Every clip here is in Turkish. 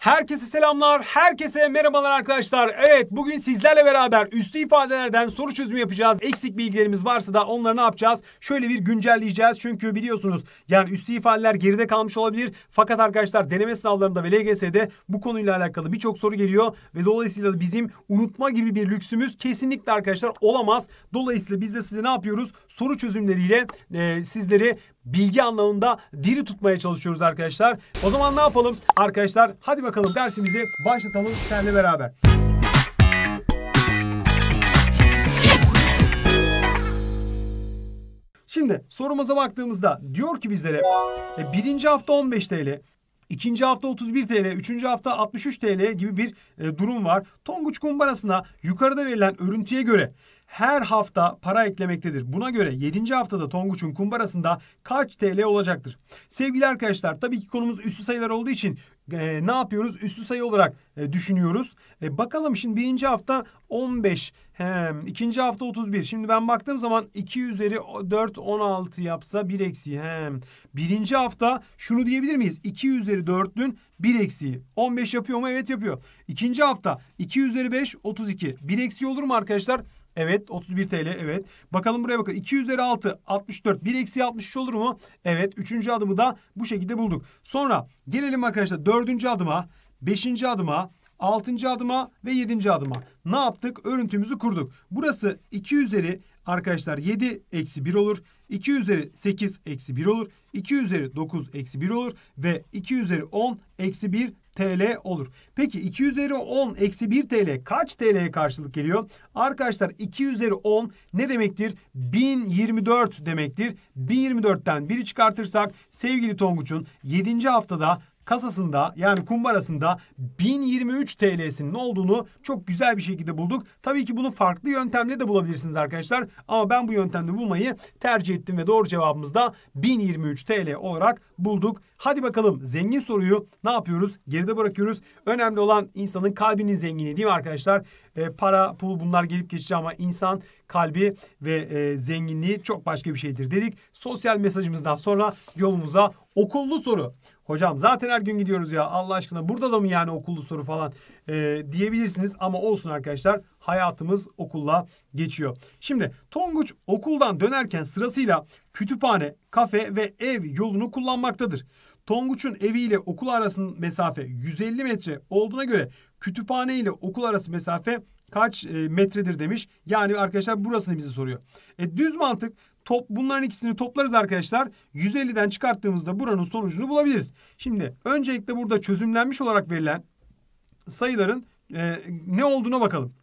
Herkese selamlar, herkese merhabalar arkadaşlar. Evet, bugün sizlerle beraber üstü ifadelerden soru çözümü yapacağız. Eksik bilgilerimiz varsa da onları ne yapacağız? Şöyle bir güncelleyeceğiz. Çünkü biliyorsunuz yani üstü ifadeler geride kalmış olabilir. Fakat arkadaşlar deneme sınavlarında ve LGS'de bu konuyla alakalı birçok soru geliyor. Ve dolayısıyla da bizim unutma gibi bir lüksümüz kesinlikle arkadaşlar olamaz. Dolayısıyla biz de size ne yapıyoruz? Soru çözümleriyle e, sizleri bilgi anlamında diri tutmaya çalışıyoruz arkadaşlar. O zaman ne yapalım arkadaşlar? Hadi bakalım dersimizi başlatalım seninle beraber. Şimdi sorumuza baktığımızda diyor ki bizlere e, birinci hafta 15 TL, ikinci hafta 31 TL, üçüncü hafta 63 TL gibi bir e, durum var. Tonguç kumbarasına yukarıda verilen örüntüye göre her hafta para eklemektedir. Buna göre 7. haftada Tonguç'un kumbarasında kaç TL olacaktır? Sevgili arkadaşlar tabii ki konumuz üstü sayılar olduğu için e, ne yapıyoruz? Üstü sayı olarak e, düşünüyoruz. E, bakalım şimdi birinci hafta 15, he, ikinci hafta 31. Şimdi ben baktığım zaman 2 üzeri 4, 16 yapsa 1 eksiği. He. Birinci hafta şunu diyebilir miyiz? 2 üzeri 4'ün 1 eksiği. 15 yapıyor mu? Evet yapıyor. İkinci hafta 2 üzeri 5, 32. 1 eksiği olur mu arkadaşlar? Evet. 31 TL. Evet. Bakalım buraya bakalım. 2 üzeri 6. 64. 1 eksi 63 olur mu? Evet. Üçüncü adımı da bu şekilde bulduk. Sonra gelelim arkadaşlar dördüncü adıma. Beşinci adıma. Altıncı adıma ve yedinci adıma. Ne yaptık? Örüntümüzü kurduk. Burası 2 üzeri arkadaşlar 7 eksi 1 olur. 2 üzeri 8 eksi 1 olur. 2 üzeri 9 eksi 1 olur. Ve 2 üzeri 10 eksi 1 TL olur. Peki 2 üzeri 10 eksi 1 TL kaç TL'ye karşılık geliyor? Arkadaşlar 2 üzeri 10 ne demektir? 1024 demektir. 1024'ten 1'i çıkartırsak sevgili Tonguç'un 7. haftada kasasında yani kumbarasında 1023 TL'sinin olduğunu çok güzel bir şekilde bulduk. Tabii ki bunu farklı yöntemle de bulabilirsiniz arkadaşlar. Ama ben bu yöntemle bulmayı tercih ettim ve doğru cevabımız da 1023 TL olarak bulduk Hadi bakalım zengin soruyu ne yapıyoruz? Geride bırakıyoruz. Önemli olan insanın kalbinin zenginliği değil mi arkadaşlar? E, para, pul bunlar gelip geçici ama insan kalbi ve e, zenginliği çok başka bir şeydir dedik. Sosyal mesajımızdan sonra yolumuza okullu soru. Hocam zaten her gün gidiyoruz ya Allah aşkına burada da mı yani okullu soru falan e, diyebilirsiniz. Ama olsun arkadaşlar hayatımız okulla geçiyor. Şimdi Tonguç okuldan dönerken sırasıyla kütüphane, kafe ve ev yolunu kullanmaktadır. Tonguç'un eviyle okul arasının mesafe 150 metre olduğuna göre kütüphane ile okul arası mesafe kaç e, metredir demiş. Yani arkadaşlar burasını bize soruyor. E, düz mantık top, bunların ikisini toplarız arkadaşlar. 150'den çıkarttığımızda buranın sonucunu bulabiliriz. Şimdi öncelikle burada çözümlenmiş olarak verilen sayıların e, ne olduğuna bakalım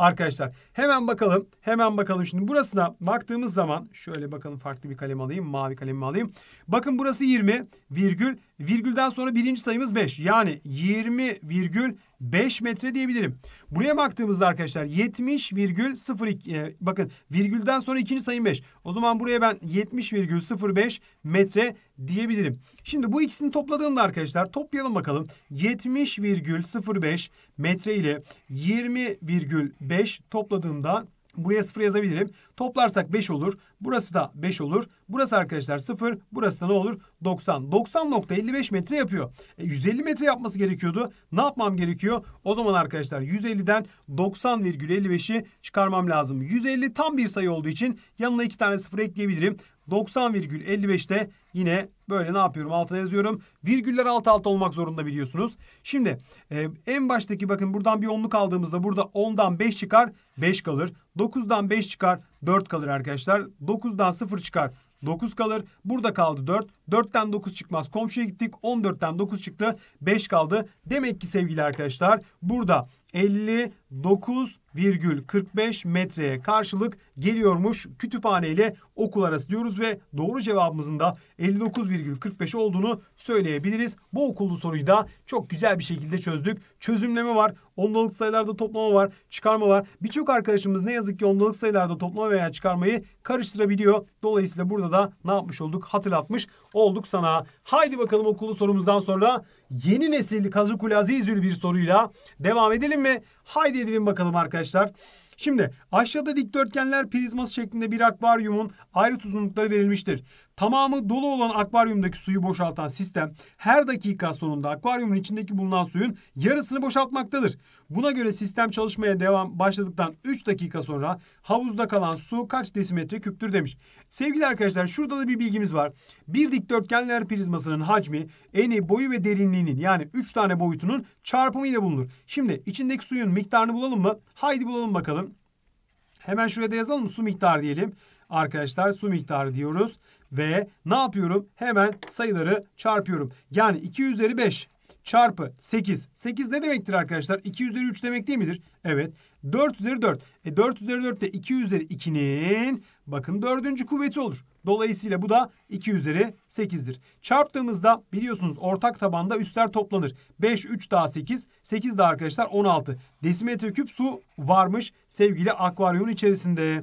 arkadaşlar. Hemen bakalım. Hemen bakalım. Şimdi burasına baktığımız zaman şöyle bakalım farklı bir kalem alayım. Mavi kalemimi alayım. Bakın burası 20 virgül. Virgülden sonra birinci sayımız 5. Yani 20 virgül 5 metre diyebilirim. Buraya baktığımızda arkadaşlar 70 virgül 70,02 e, bakın virgülden sonra ikinci sayım 5. O zaman buraya ben 70 virgül 05 metre diyebilirim. Şimdi bu ikisini topladığımda arkadaşlar toplayalım bakalım. 70 virgül 05 metre ile 20 virgül 5 topladığımda Buraya 0 yazabilirim. Toplarsak 5 olur. Burası da 5 olur. Burası arkadaşlar 0. Burası da ne olur? 90. 90.55 metre yapıyor. E, 150 metre yapması gerekiyordu. Ne yapmam gerekiyor? O zaman arkadaşlar 150'den 90,55'i çıkarmam lazım. 150 tam bir sayı olduğu için yanına 2 tane 0 ekleyebilirim. 90,55'te yine Böyle ne yapıyorum? Altına yazıyorum. Virgüller alt alta olmak zorunda biliyorsunuz. Şimdi e, en baştaki bakın buradan bir onluk aldığımızda burada 10'dan 5 çıkar 5 kalır. 9'dan 5 çıkar 4 kalır arkadaşlar. 9'dan 0 çıkar 9 kalır. Burada kaldı 4. 4'ten 9 çıkmaz. Komşuya gittik 14'ten 9 çıktı 5 kaldı. Demek ki sevgili arkadaşlar burada 50, 9,45 metreye karşılık geliyormuş kütüphane ile okul arası diyoruz ve doğru cevabımızın da 59,45 olduğunu söyleyebiliriz. Bu okullu soruyu da çok güzel bir şekilde çözdük. Çözümleme var, ondalık sayılarda toplama var, çıkarma var. Birçok arkadaşımız ne yazık ki ondalık sayılarda toplama veya çıkarmayı karıştırabiliyor. Dolayısıyla burada da ne yapmış olduk? Hatırlatmış olduk sana. Haydi bakalım okullu sorumuzdan sonra yeni nesil Kazıkul Azizül bir soruyla devam edelim mi? Haydi edelim bakalım arkadaşlar. Şimdi aşağıda dikdörtgenler prizması şeklinde bir akvaryumun ayrıt uzunlukları verilmiştir. Tamamı dolu olan akvaryumdaki suyu boşaltan sistem her dakika sonunda akvaryumun içindeki bulunan suyun yarısını boşaltmaktadır. Buna göre sistem çalışmaya devam başladıktan 3 dakika sonra havuzda kalan su kaç desimetre küptür demiş. Sevgili arkadaşlar şurada da bir bilgimiz var. Bir dikdörtgenler prizmasının hacmi eni, boyu ve derinliğinin yani 3 tane boyutunun çarpımı ile bulunur. Şimdi içindeki suyun miktarını bulalım mı? Haydi bulalım bakalım. Hemen şuraya da yazalım su miktarı diyelim. Arkadaşlar su miktarı diyoruz. Ve ne yapıyorum? Hemen sayıları çarpıyorum. Yani 2 üzeri 5 çarpı 8. 8 ne demektir arkadaşlar? 2 üzeri 3 demek değil midir? Evet. 4 üzeri 4. E 4 üzeri 4 de 2 üzeri 2'nin bakın 4. kuvveti olur. Dolayısıyla bu da 2 üzeri 8'dir. Çarptığımızda biliyorsunuz ortak tabanda üstler toplanır. 5, 3 daha 8. 8 daha arkadaşlar 16. Desimetre küp su varmış sevgili akvaryumun içerisinde.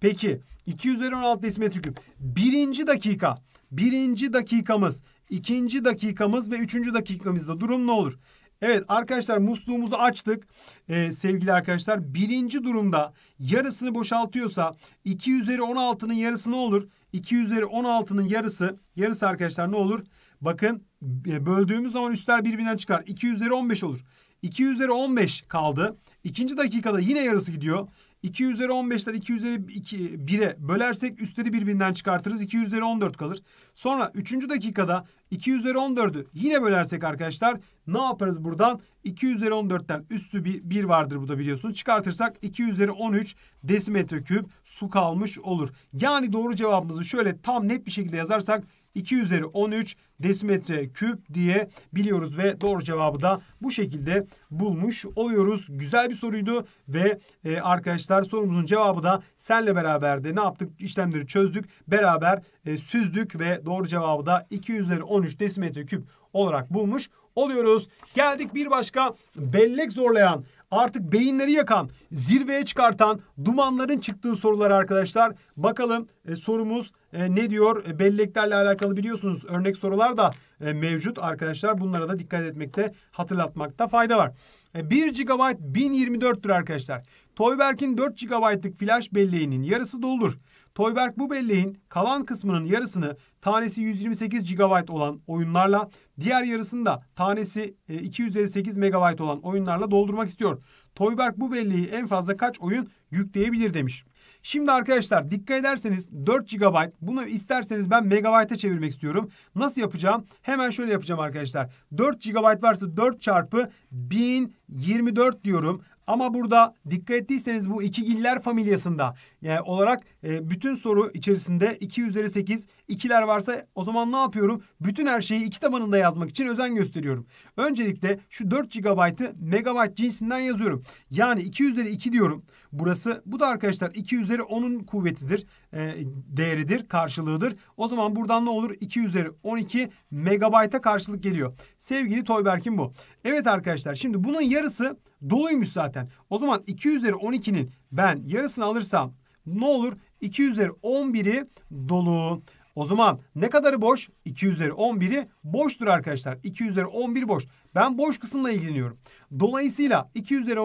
Peki 2 üzeri 16 desimetre küp. Birinci dakika. Birinci dakikamız. ikinci dakikamız ve üçüncü dakikamızda durum ne olur? Evet arkadaşlar musluğumuzu açtık. Ee, sevgili arkadaşlar birinci durumda yarısını boşaltıyorsa 2 üzeri 16'nın yarısı ne olur? 2 üzeri 16'nın yarısı yarısı arkadaşlar ne olur? Bakın e, böldüğümüz zaman üstler birbirinden çıkar. 2 üzeri 15 olur. 2 üzeri 15 kaldı. İkinci dakikada yine yarısı gidiyor. 2 üzeri 15'ler 2 üzeri 1'e bölersek üstleri birbirinden çıkartırız. 2 üzeri 14 kalır. Sonra 3. dakikada 2 üzeri 14'ü yine bölersek arkadaşlar ne yaparız buradan? 2 üzeri 14'ten üstü bir 1 vardır burada biliyorsunuz. Çıkartırsak 2 üzeri 13 desimetre küp su kalmış olur. Yani doğru cevabımızı şöyle tam net bir şekilde yazarsak 2 üzeri 13 desimetre küp diye biliyoruz ve doğru cevabı da bu şekilde bulmuş oluyoruz. Güzel bir soruydu ve e, arkadaşlar sorumuzun cevabı da senle beraber de ne yaptık? İşlemleri çözdük. Beraber e, süzdük ve doğru cevabı da 2 üzeri 13 desimetre küp olarak bulmuş oluyoruz. Geldik bir başka bellek zorlayan artık beyinleri yakan, zirveye çıkartan dumanların çıktığı sorular arkadaşlar. Bakalım e, sorumuz e, ne diyor? E, belleklerle alakalı biliyorsunuz örnek sorular da e, mevcut arkadaşlar. Bunlara da dikkat etmekte, hatırlatmakta fayda var. E, 1 GB 1024'tür arkadaşlar. Toyberk'in 4 GB'lık flash belleğinin yarısı doludur. Toyberg bu belleğin kalan kısmının yarısını tanesi 128 GB olan oyunlarla diğer yarısını da tanesi 2 üzeri MB olan oyunlarla doldurmak istiyor. Toyberg bu belleği en fazla kaç oyun yükleyebilir demiş. Şimdi arkadaşlar dikkat ederseniz 4 GB bunu isterseniz ben megabayta çevirmek istiyorum. Nasıl yapacağım? Hemen şöyle yapacağım arkadaşlar. 4 GB varsa 4 çarpı 1024 diyorum. Ama burada dikkat ettiyseniz bu iki giller familyasında yani olarak e, bütün soru içerisinde 2 üzeri 8 ikiler varsa o zaman ne yapıyorum? Bütün her şeyi iki tabanında yazmak için özen gösteriyorum. Öncelikle şu 4 GB'ı megabyte cinsinden yazıyorum. Yani 2 üzeri 2 diyorum. Burası bu da arkadaşlar 2 üzeri 10'un kuvvetidir. E, değeridir, karşılığıdır. O zaman buradan ne olur? 2 üzeri 12 megabayta karşılık geliyor. Sevgili Toyberk'in bu. Evet arkadaşlar şimdi bunun yarısı doluymuş zaten. O zaman 2 üzeri 12'nin ben yarısını alırsam ne olur? 2 üzeri 11'i dolu. O zaman ne kadarı boş? 2 üzeri 11'i boştur arkadaşlar. 2 üzeri 11 boş. Ben boş kısımla ilgileniyorum. Dolayısıyla 2 üzeri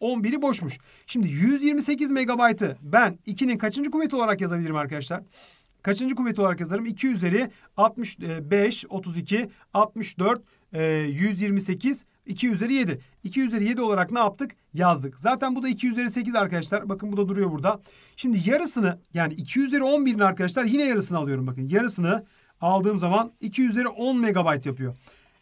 11'i e, boşmuş. Şimdi 128 megabaytı ben 2'nin kaçıncı kuvveti olarak yazabilirim arkadaşlar? Kaçıncı kuvveti olarak yazarım? 2 üzeri 65, 32, 64, 128 2 üzeri 7. 2 üzeri 7 olarak ne yaptık? Yazdık. Zaten bu da 2 üzeri 8 arkadaşlar. Bakın bu da duruyor burada. Şimdi yarısını yani 2 üzeri 11'in arkadaşlar yine yarısını alıyorum. Bakın yarısını aldığım zaman 2 üzeri 10 megabayt yapıyor.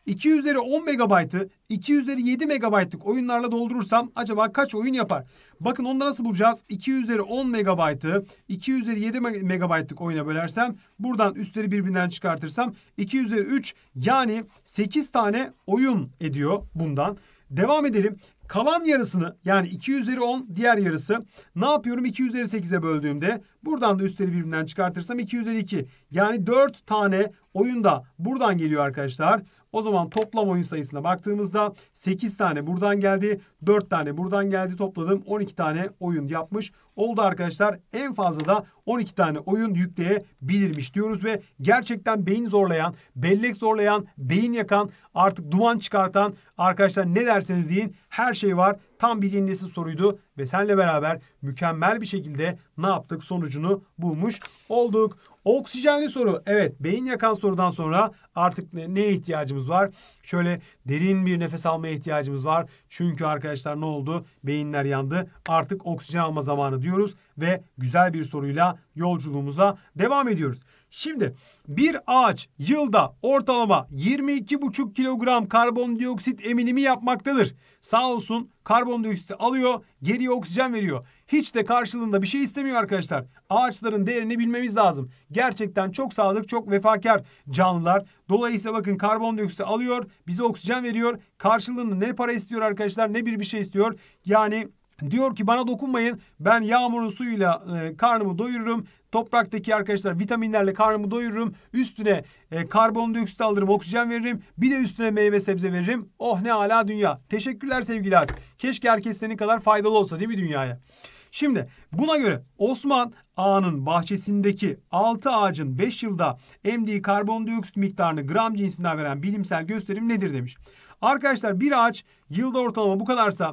2 üzeri 10 megabaytı 2 üzeri 7 megabaytlık oyunlarla doldurursam acaba kaç oyun yapar? Bakın onu da nasıl bulacağız? 2 üzeri 10 megabaytı 2 üzeri 7 megabaytlık oyuna bölersem buradan üstleri birbirinden çıkartırsam 2 üzeri 3 yani 8 tane oyun ediyor bundan. Devam edelim. Kalan yarısını yani 2 üzeri 10 diğer yarısı ne yapıyorum 2 üzeri 8'e böldüğümde buradan da üstleri birbirinden çıkartırsam 2 üzeri 2 yani 4 tane oyunda buradan geliyor arkadaşlar. O zaman toplam oyun sayısına baktığımızda 8 tane buradan geldi. 4 tane buradan geldi. Topladım 12 tane oyun yapmış oldu arkadaşlar. En fazla da 12 tane oyun yükleyebilirmiş diyoruz ve gerçekten beyin zorlayan, bellek zorlayan, beyin yakan, artık duman çıkartan arkadaşlar ne derseniz deyin her şey var. Tam bilinmesi soruydu ve senle beraber mükemmel bir şekilde ne yaptık sonucunu bulmuş olduk. Oksijenli soru. Evet beyin yakan sorudan sonra artık neye ihtiyacımız var? Şöyle derin bir nefes almaya ihtiyacımız var. Çünkü arkadaşlar ne oldu? Beyinler yandı. Artık oksijen alma zamanı diyoruz ve güzel bir soruyla yolculuğumuza devam ediyoruz. Şimdi bir ağaç yılda ortalama 22,5 kilogram karbondioksit emilimi yapmaktadır. Sağ olsun karbondioksiti alıyor, geriye oksijen veriyor. Hiç de karşılığında bir şey istemiyor arkadaşlar. Ağaçların değerini bilmemiz lazım. Gerçekten çok sadık, çok vefakar canlılar. Dolayısıyla bakın karbondioksit alıyor, bize oksijen veriyor. Karşılığında ne para istiyor arkadaşlar ne bir bir şey istiyor. Yani diyor ki bana dokunmayın. Ben yağmurun suyuyla e, karnımı doyururum topraktaki arkadaşlar vitaminlerle karnımı doyururum. Üstüne e, karbondioksit alırım, oksijen veririm. Bir de üstüne meyve sebze veririm. Oh ne ala dünya. Teşekkürler sevgiler. Keşke herkes senin kadar faydalı olsa değil mi dünyaya? Şimdi buna göre Osman Ağa'nın bahçesindeki 6 ağacın 5 yılda emdiği karbondioksit miktarını gram cinsinden veren bilimsel gösterim nedir demiş. Arkadaşlar bir ağaç yılda ortalama bu kadarsa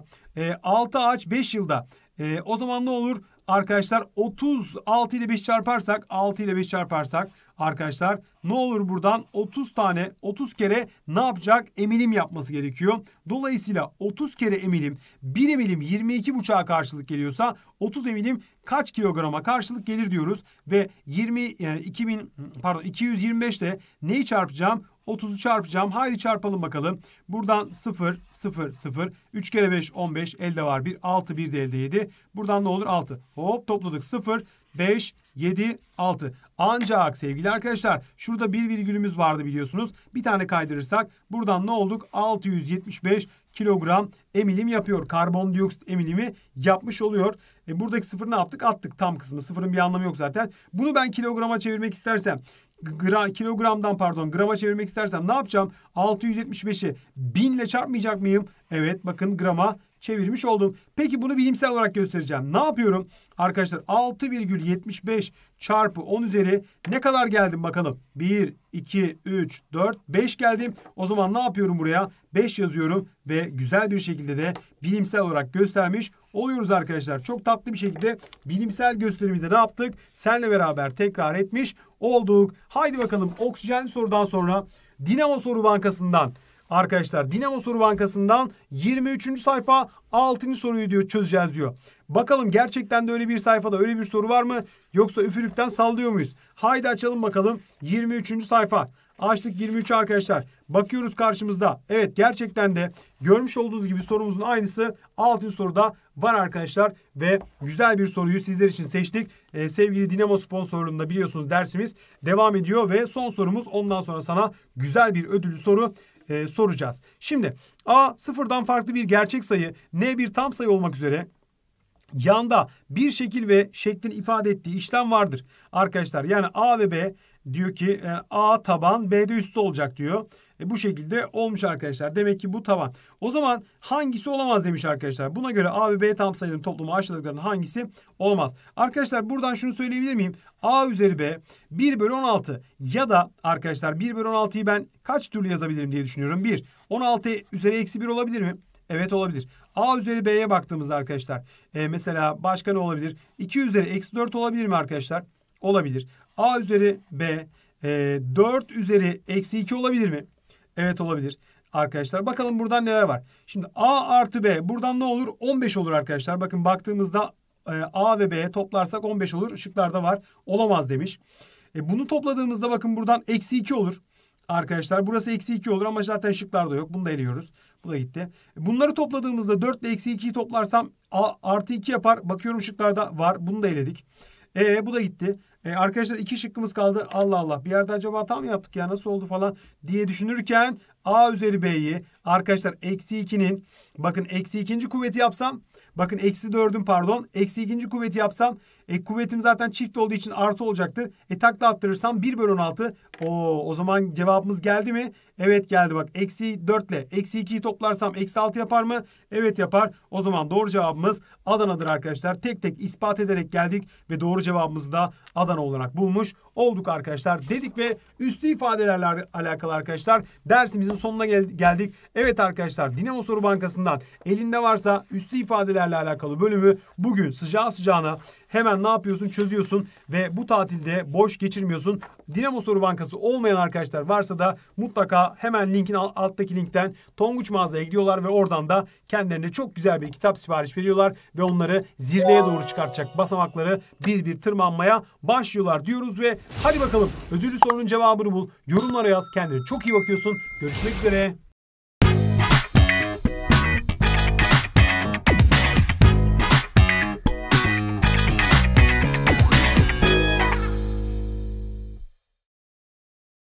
6 e, ağaç 5 yılda e, o zaman ne olur? Arkadaşlar 36 ile 5 çarparsak 6 ile 5 çarparsak Arkadaşlar ne olur buradan 30 tane 30 kere ne yapacak? Emilim yapması gerekiyor. Dolayısıyla 30 kere emilim 1 emilim 22 22,5'a karşılık geliyorsa 30 emilim kaç kilograma karşılık gelir diyoruz ve 20 yani 2000 pardon 225 de neyi çarpacağım? 30'u çarpacağım. Haydi çarpalım bakalım. Buradan 0, 0, 0. 3 kere 5, 15. Elde var 1. 6, 1 de elde 7. Buradan ne olur? 6. Hop topladık 0. 5, 7, 6. Ancak sevgili arkadaşlar şurada bir virgülümüz vardı biliyorsunuz. Bir tane kaydırırsak buradan ne olduk? 675 kilogram emilim yapıyor. Karbondioksit emilimi yapmış oluyor. E buradaki sıfır ne yaptık? Attık tam kısmı. Sıfırın bir anlamı yok zaten. Bunu ben kilograma çevirmek istersem gra, kilogramdan pardon grama çevirmek istersem ne yapacağım? 675'i 1000 ile çarpmayacak mıyım? Evet bakın grama çevirmiş oldum. Peki bunu bilimsel olarak göstereceğim. Ne yapıyorum? Arkadaşlar 6,75 çarpı 10 üzeri ne kadar geldim bakalım. 1, 2, 3, 4, 5 geldim. O zaman ne yapıyorum buraya? 5 yazıyorum ve güzel bir şekilde de bilimsel olarak göstermiş oluyoruz arkadaşlar. Çok tatlı bir şekilde bilimsel gösterimi de ne yaptık? Senle beraber tekrar etmiş olduk. Haydi bakalım oksijen sorudan sonra Dinamo Soru Bankası'ndan Arkadaşlar Dinamo Soru Bankası'ndan 23. sayfa 6. soruyu diyor çözeceğiz diyor. Bakalım gerçekten de öyle bir sayfada öyle bir soru var mı? Yoksa üfürükten sallıyor muyuz? Haydi açalım bakalım 23. sayfa. Açtık 23 arkadaşlar. Bakıyoruz karşımızda. Evet gerçekten de görmüş olduğunuz gibi sorumuzun aynısı 6. soruda var arkadaşlar. Ve güzel bir soruyu sizler için seçtik. Ee, sevgili Dinamo sponsorluğunda biliyorsunuz dersimiz devam ediyor. Ve son sorumuz ondan sonra sana güzel bir ödüllü soru e, soracağız. Şimdi A sıfırdan farklı bir gerçek sayı, N bir tam sayı olmak üzere yanda bir şekil ve şeklin ifade ettiği işlem vardır. Arkadaşlar yani A ve B diyor ki yani e, A taban b de üstü olacak diyor. E, bu şekilde olmuş arkadaşlar. Demek ki bu tavan. O zaman hangisi olamaz demiş arkadaşlar. Buna göre A ve B tam sayıların toplumu aşağıdakilerin hangisi olmaz? Arkadaşlar buradan şunu söyleyebilir miyim? A üzeri B 1 bölü 16 ya da arkadaşlar 1 bölü 16'yı ben kaç türlü yazabilirim diye düşünüyorum. 1. 16 üzeri eksi 1 olabilir mi? Evet olabilir. A üzeri B'ye baktığımızda arkadaşlar e, mesela başka ne olabilir? 2 üzeri eksi 4 olabilir mi arkadaşlar? Olabilir. A üzeri B e, 4 üzeri eksi 2 olabilir mi? Evet olabilir arkadaşlar. Bakalım buradan neler var. Şimdi A artı B buradan ne olur? 15 olur arkadaşlar. Bakın baktığımızda e, A ve B toplarsak 15 olur. Işıklarda var. Olamaz demiş. E, bunu topladığımızda bakın buradan eksi 2 olur. Arkadaşlar burası eksi 2 olur ama zaten şıklarda yok. Bunu da eliyoruz. Bu da gitti. Bunları topladığımızda 4 ile eksi 2'yi toplarsam A artı 2 yapar. Bakıyorum şıklarda var. Bunu da eledik. E bu da gitti. E, arkadaşlar iki şıkkımız kaldı. Allah Allah bir yerde acaba tam yaptık ya nasıl oldu falan diye düşünürken A üzeri B'yi arkadaşlar eksi 2'nin bakın eksi ikinci kuvveti yapsam bakın eksi 4'ün pardon eksi ikinci kuvveti yapsam e, kuvvetim zaten çift olduğu için artı olacaktır. E takla attırırsam 1 bölü 16. Oo, o zaman cevabımız geldi mi? Evet geldi bak. Eksi 4 ile eksi 2'yi toplarsam eksi 6 yapar mı? Evet yapar. O zaman doğru cevabımız Adana'dır arkadaşlar. Tek tek ispat ederek geldik ve doğru cevabımızı da Adana olarak bulmuş olduk arkadaşlar dedik ve üstü ifadelerle alakalı arkadaşlar dersimizin sonuna gel geldik. Evet arkadaşlar Dinamo Soru Bankası'ndan elinde varsa üstü ifadelerle alakalı bölümü bugün sıcağı sıcağına Hemen ne yapıyorsun? Çözüyorsun ve bu tatilde boş geçirmiyorsun. Dinamo Soru Bankası olmayan arkadaşlar varsa da mutlaka hemen linkin alttaki linkten Tonguç mağazaya gidiyorlar ve oradan da kendilerine çok güzel bir kitap sipariş veriyorlar ve onları zirveye doğru çıkartacak basamakları bir bir tırmanmaya başlıyorlar diyoruz ve hadi bakalım ödüllü sorunun cevabını bul. Yorumlara yaz. Kendine çok iyi bakıyorsun. Görüşmek üzere.